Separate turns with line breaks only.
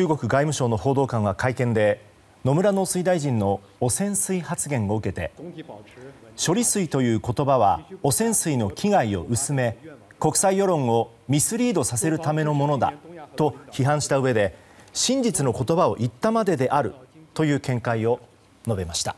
中国外務省の報道官は会見で野村農水大臣の汚染水発言を受けて処理水という言葉は汚染水の危害を薄め国際世論をミスリードさせるためのものだと批判したうえで真実の言葉を言ったまでであるという見解を述べました。